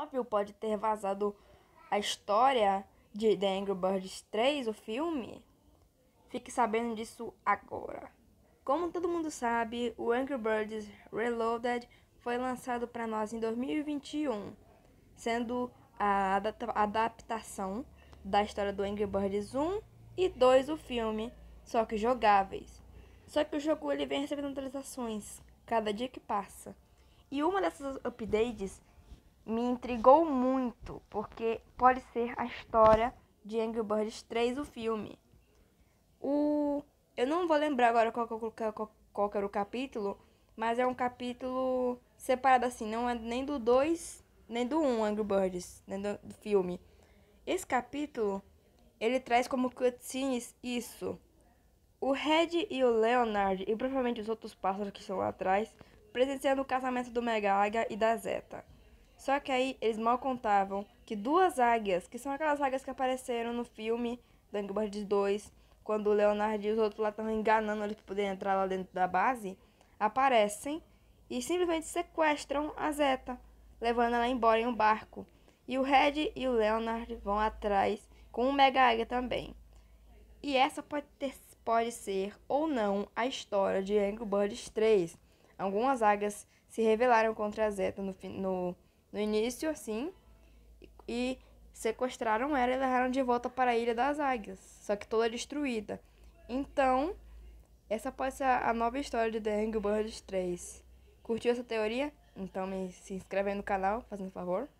óbvio pode ter vazado a história de The Angry Birds 3, o filme? Fique sabendo disso agora. Como todo mundo sabe, o Angry Birds Reloaded foi lançado para nós em 2021, sendo a adaptação da história do Angry Birds 1 e 2 o filme, só que jogáveis. Só que o jogo ele vem recebendo atualizações cada dia que passa. E uma dessas updates me intrigou muito, porque pode ser a história de Angry Birds 3, o filme. O... Eu não vou lembrar agora qual, é qual, qual, era o capítulo, mas é um capítulo separado assim, não é nem do 2, nem do 1 um Angry Birds, nem do, do filme. Esse capítulo, ele traz como cutscenes isso. O Red e o Leonard, e provavelmente os outros pássaros que estão lá atrás, presenciando o casamento do Mega Águia e da Zeta. Só que aí eles mal contavam que duas águias, que são aquelas águias que apareceram no filme Birds 2, quando o Leonardo e os outros lá estão enganando eles para poderem entrar lá dentro da base, aparecem e simplesmente sequestram a Zeta, levando ela embora em um barco. E o Red e o Leonard vão atrás com o Mega Águia também. E essa pode, ter, pode ser ou não a história de Angry Birds 3. Algumas águias se revelaram contra a Zeta no, no no início, assim, e sequestraram ela e levaram de volta para a Ilha das Águias, só que toda destruída. Então, essa pode ser a nova história de The Angry Birds 3. Curtiu essa teoria? Então me se inscreve aí no canal, fazendo favor.